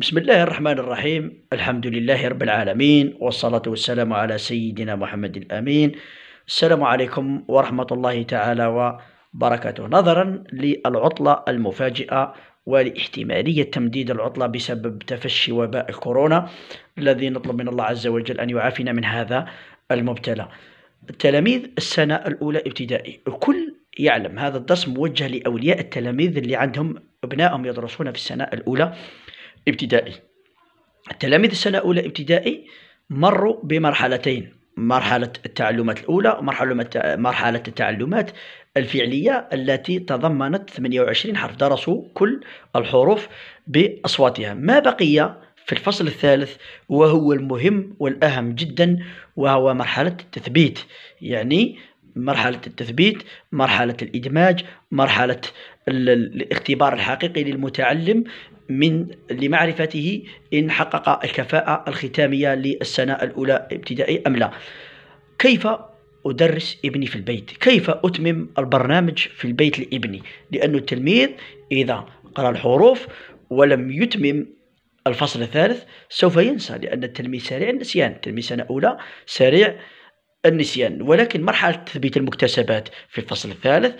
بسم الله الرحمن الرحيم الحمد لله رب العالمين والصلاة والسلام على سيدنا محمد الأمين السلام عليكم ورحمة الله تعالى وبركاته نظرا للعطلة المفاجئة ولاحتمالية تمديد العطلة بسبب تفشي وباء الكورونا الذي نطلب من الله عز وجل أن يعافينا من هذا المبتلى تلاميذ السنة الأولى ابتدائي الكل يعلم هذا الدرس موجه لأولياء التلاميذ اللي عندهم أبنائهم يدرسون في السنة الأولى ابتدائي التلاميذ السنة أولى ابتدائي مروا بمرحلتين مرحلة التعلمات الأولى ومرحلة مرحلة التعلمات الفعلية التي تضمنت 28 حرف درسوا كل الحروف بأصواتها ما بقي في الفصل الثالث وهو المهم والأهم جدا وهو مرحلة التثبيت يعني مرحلة التثبيت مرحلة الإدماج مرحلة الاختبار الحقيقي للمتعلم من لمعرفته إن حقق الكفاءة الختامية للسنة الأولى ابتدائي أم لا كيف أدرس ابني في البيت كيف أتمم البرنامج في البيت لابني لأن التلميذ إذا قرأ الحروف ولم يتمم الفصل الثالث سوف ينسى لأن التلميذ سريع النسيان تلميذ سنة أولى سريع النسيان ولكن مرحلة تثبيت المكتسبات في الفصل الثالث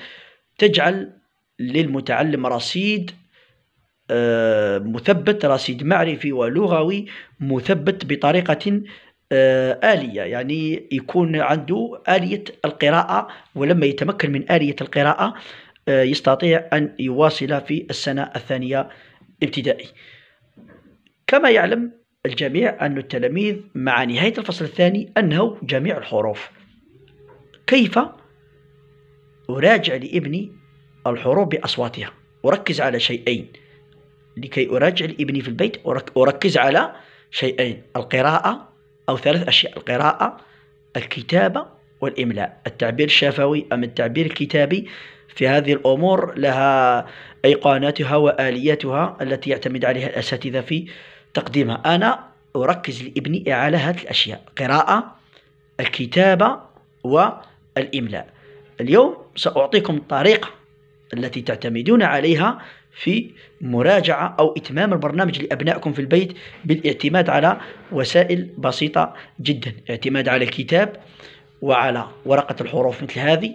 تجعل للمتعلم رصيد آه، مثبت رصيد معرفي ولغوي مثبت بطريقة آه، آلية يعني يكون عنده آلية القراءة ولما يتمكن من آلية القراءة آه، يستطيع أن يواصل في السنة الثانية ابتدائي كما يعلم الجميع أن التلاميذ مع نهاية الفصل الثاني أنهوا جميع الحروف كيف أراجع لابني الحروف بأصواتها أركز على شيئين لكي أراجع لابني في البيت أركز على شيئين القراءة أو ثلاث أشياء القراءة الكتابة والإملاء التعبير الشفوي أم التعبير الكتابي في هذه الأمور لها أيقاناتها وآلياتها التي يعتمد عليها الأساتذة في تقديمها أنا أركز لابني على هذه الأشياء قراءة الكتابة والإملاء اليوم سأعطيكم طريقة التي تعتمدون عليها في مراجعة أو إتمام البرنامج لأبنائكم في البيت بالاعتماد على وسائل بسيطة جدا اعتماد على كتاب وعلى ورقة الحروف مثل هذه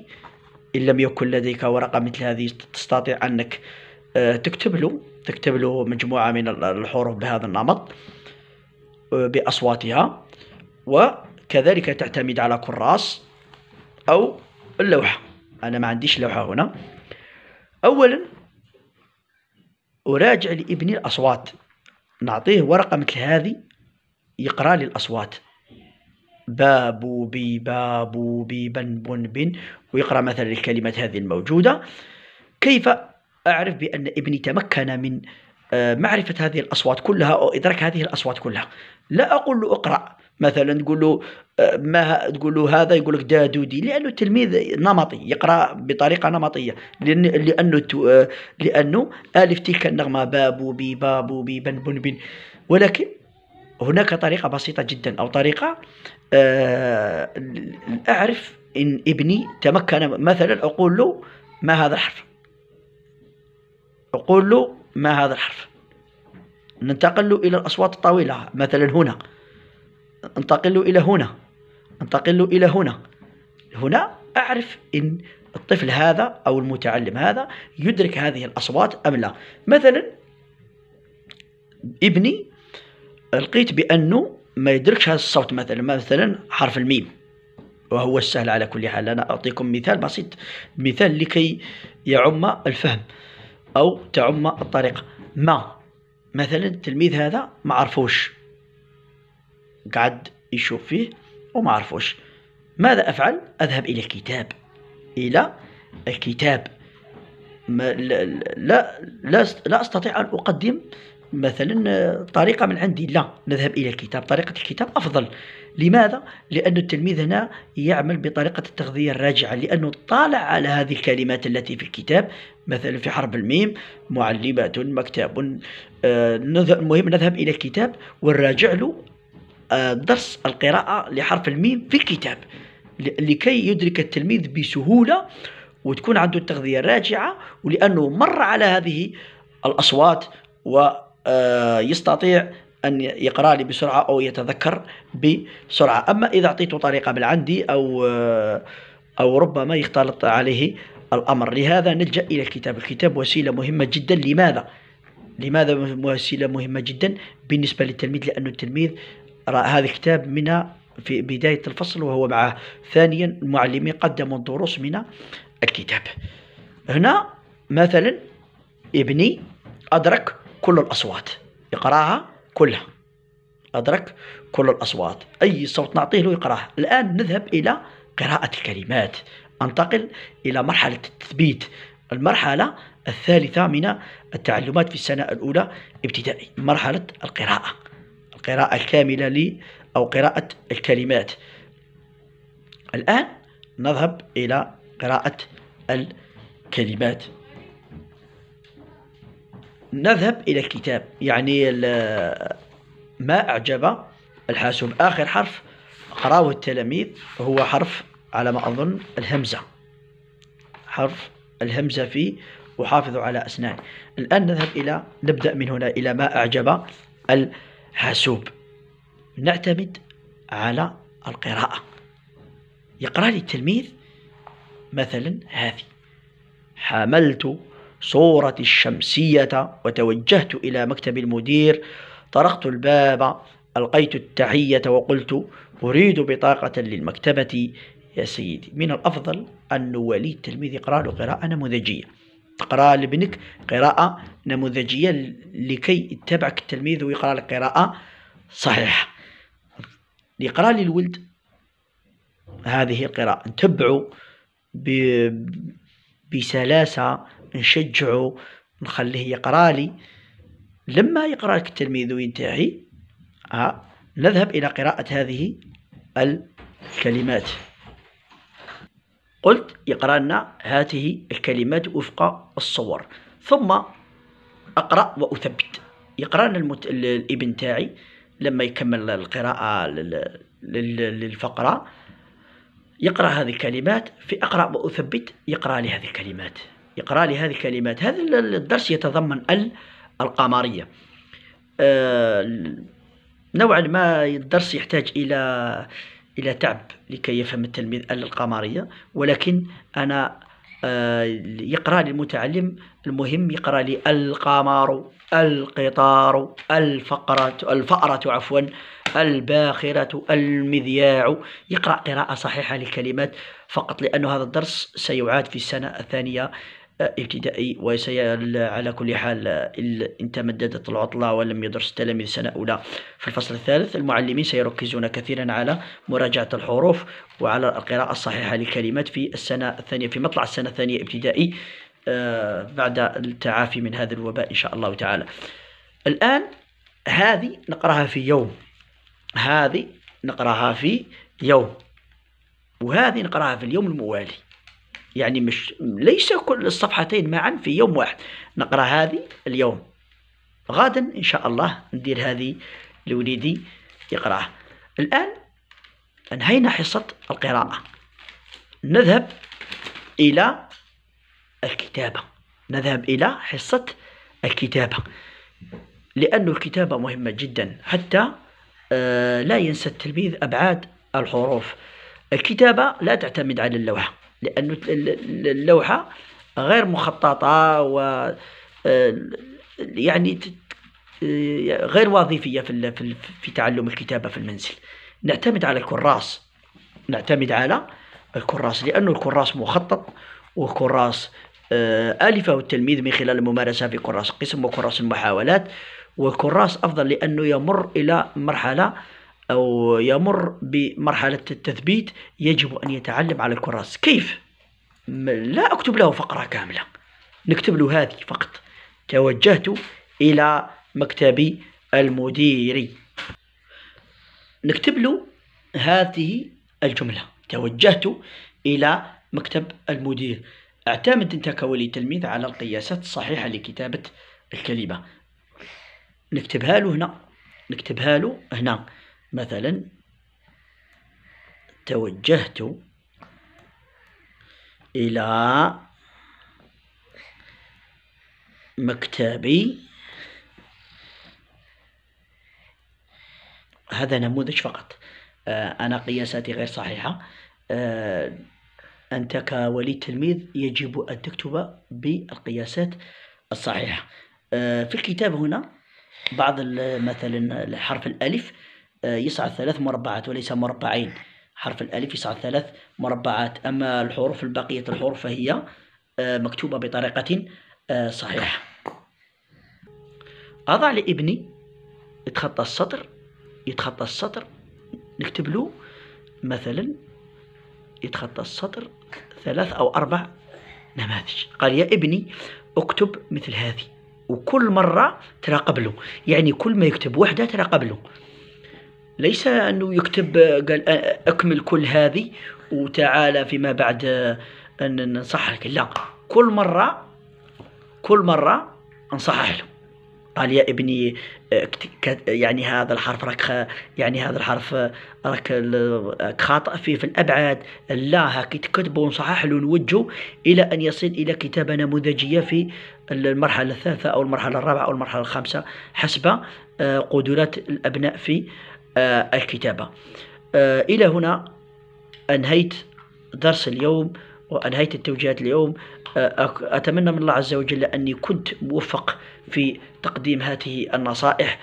إن لم يكن لديك ورقة مثل هذه تستطيع أنك تكتب له آه، تكتب له مجموعة من الحروف بهذا النمط آه، بأصواتها وكذلك تعتمد على كراس أو اللوحة أنا ما عنديش لوحة هنا أولا أراجع لابني الأصوات نعطيه ورقة مثل هذه يقرأ لي الأصوات بابو بي بابو بي بن بن بن ويقرأ مثلا الكلمات هذه الموجودة كيف أعرف بأن ابني تمكن من آه، معرفة هذه الأصوات كلها أو إدراك هذه الأصوات كلها لا أقول له اقرأ مثلا تقول له آه، ما تقول له هذا يقول لك دادودي لانه التلميذ نمطي يقرا بطريقه نمطيه لأن لانه آه، لانه الف تلك النغمه بابو بي بابو بي بن بن بن ولكن هناك طريقه بسيطه جدا او طريقه آه، اعرف ان ابني تمكن مثلا اقول له ما هذا الحرف اقول له ما هذا الحرف ننتقل الى الاصوات الطويله مثلا هنا انتقل إلى هنا انتقل إلى هنا هنا أعرف إن الطفل هذا أو المتعلم هذا يدرك هذه الأصوات أم لا مثلا ابني لقيت بأنه ما يدركش هذا الصوت مثلا مثلا حرف الميم وهو السهل على كل حال أنا أعطيكم مثال بسيط مثال لكي يعم الفهم أو تعم الطريقة ما مثلا التلميذ هذا ما عرفوش قعد يشوف فيه وما عرفوش ماذا أفعل أذهب إلى الكتاب إلى الكتاب ما لا, لا, لا, لا أستطيع أن أقدم مثلا طريقة من عندي لا نذهب إلى الكتاب طريقة الكتاب أفضل لماذا؟ لأن التلميذ هنا يعمل بطريقة التغذية الراجعة لأنه طالع على هذه الكلمات التي في الكتاب مثلا في حرب الميم معلمات مكتب المهم آه، نذهب إلى الكتاب ونراجع له آه، درس القراءة لحرف الميم في الكتاب لكي يدرك التلميذ بسهولة وتكون عنده التغذية الراجعة ولأنه مر على هذه الأصوات ويستطيع آه، أن يقرأ لي بسرعة أو يتذكر بسرعة أما إذا أعطيته طريقة بالعندي أو آه، أو ربما يختلط عليه الأمر لهذا نلجأ إلى الكتاب الكتاب وسيلة مهمة جدا لماذا؟ لماذا وسيلة مهمة جدا بالنسبة للتلميذ لأن التلميذ هذا كتاب من في بداية الفصل وهو معه ثانيا المعلمين قدموا الدروس من الكتاب هنا مثلا ابني أدرك كل الأصوات يقراها كلها أدرك كل الأصوات أي صوت نعطيه له يقراه الآن نذهب إلى قراءة الكلمات أنتقل إلى مرحلة التثبيت المرحلة الثالثة من التعلمات في السنة الأولى ابتدائي مرحلة القراءة القراءة الكاملة لي أو قراءة الكلمات الآن نذهب إلى قراءة الكلمات نذهب إلى الكتاب يعني ما أعجب الحاسوب آخر حرف قراه التلاميذ هو حرف على ما أظن الهمزة حرف الهمزة في وحافظوا على أسنان الآن نذهب إلى نبدأ من هنا إلى ما أعجب الحاسوب حاسوب نعتمد على القراءة يقرأ لي التلميذ مثلا هذه حملت صورة الشمسية وتوجهت إلى مكتب المدير طرقت الباب ألقيت التحية وقلت أريد بطاقة للمكتبة يا سيدي من الأفضل أن نولي التلميذ يقرأ له قراءة نموذجية تقرا لابنك قراءه نموذجيه لكي يتبعك التلميذ ويقرا لك قراءه صحيحه يقرا للولد هذه القراءه نتبعه بسلاسه نشجعو نخليه يقرا لي لما يقرا لك التلميذ وينتهي آه، نذهب الى قراءه هذه الكلمات قلت يقرأ لنا هذه الكلمات وفق الصور ثم أقرأ وأثبت يقرأ لنا الابن تاعي لما يكمل القراءة للفقرة يقرأ هذه الكلمات في أقرأ وأثبت يقرأ لي هذه الكلمات يقرأ لي هذه الكلمات هذا الدرس يتضمن ال القمرية أه نوعا ما الدرس يحتاج إلى إلى تعب لكي يفهم التلميذ الآلة القمرية ولكن أنا آه، يقرأ للمتعلم المهم يقرأ لي القمر القطار الفقرة الفأرة عفوا الباخرة المذياع يقرأ قراءة صحيحة للكلمات فقط لأن هذا الدرس سيعاد في السنة الثانية ابتدائي وسي على كل حال إن تمددت العطلة ولم يدرس التلاميذ سنة أولى في الفصل الثالث المعلمين سيركزون كثيرا على مراجعة الحروف وعلى القراءة الصحيحة للكلمات في السنة الثانية في مطلع السنة الثانية ابتدائي آه، بعد التعافي من هذا الوباء إن شاء الله تعالى الآن هذه نقراها في يوم هذه نقراها في يوم وهذه نقراها في اليوم الموالي يعني مش ليس كل الصفحتين معا في يوم واحد نقرا هذه اليوم غدا ان شاء الله ندير هذه لوليدي يقراها الان انهينا حصه القراءه نذهب الى الكتابه نذهب الى حصه الكتابه لأن الكتابة مهمة جدا حتى آه، لا ينسى التلميذ أبعاد الحروف الكتابة لا تعتمد على اللوحة لأن اللوحة غير مخططة و آه، يعني آه، غير وظيفية في في تعلم الكتابة في المنزل نعتمد على الكراس نعتمد على الكراس لأن الكراس مخطط وكراس آه، ألفه التلميذ من خلال الممارسة في كراس القسم وكراس المحاولات والكراس أفضل لأنه يمر إلى مرحلة أو يمر بمرحلة التثبيت يجب أن يتعلم على الكراس كيف؟ لا أكتب له فقرة كاملة نكتب له هذه فقط توجهت إلى مكتبي المديري نكتب له هذه الجملة توجهت إلى مكتب المدير اعتمد أنت كولي تلميذ على القياسات الصحيحة لكتابة الكلمة نكتبها له هنا نكتبها له هنا مثلا توجهت إلى مكتبي هذا نموذج فقط آه، أنا قياساتي غير صحيحة آه، أنت كولي تلميذ يجب أن تكتب بالقياسات الصحيحة آه، في الكتاب هنا بعض مثلا حرف الألف آه، يصعد ثلاث مربعات وليس مربعين حرف الألف يصعد ثلاث مربعات أما الحروف البقية الحروف فهي آه، مكتوبة بطريقة آه، صحيحة أضع لابني يتخطى السطر يتخطى السطر نكتب له مثلا يتخطى السطر ثلاث أو أربع نماذج قال يا ابني اكتب مثل هذه وكل مرة تراقب له يعني كل ما يكتب وحدة تراقب له ليس أنه يكتب قال أكمل كل هذه وتعالى فيما بعد أن لك لا كل مرة كل مرة أنصحه له قال يا ابني يعني هذا الحرف راك يعني هذا الحرف راك خاطئ فيه في الابعاد لا هاكي تكتبه ونصحح له ونوجهه الى ان يصل الى كتابه نموذجيه في المرحله الثالثه او المرحله الرابعه او المرحله الخامسه حسب قدرات الابناء في آه، الكتابة آه، إلى هنا أنهيت درس اليوم وأنهيت التوجيهات اليوم آه، أتمنى من الله عز وجل أني كنت موفق في تقديم هذه النصائح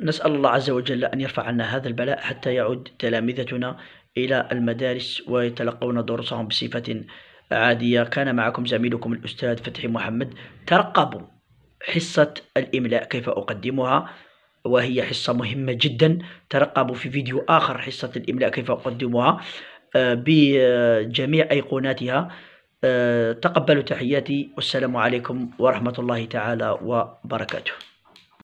نسأل الله عز وجل أن يرفع عنا هذا البلاء حتى يعود تلامذتنا إلى المدارس ويتلقون دروسهم بصفة عادية كان معكم زميلكم الأستاذ فتحي محمد ترقبوا حصة الإملاء كيف أقدمها وهي حصة مهمة جدا ترقبوا في فيديو آخر حصة الإملاء كيف أقدمها آه، بجميع أيقوناتها آه، تقبلوا تحياتي والسلام عليكم ورحمة الله تعالى وبركاته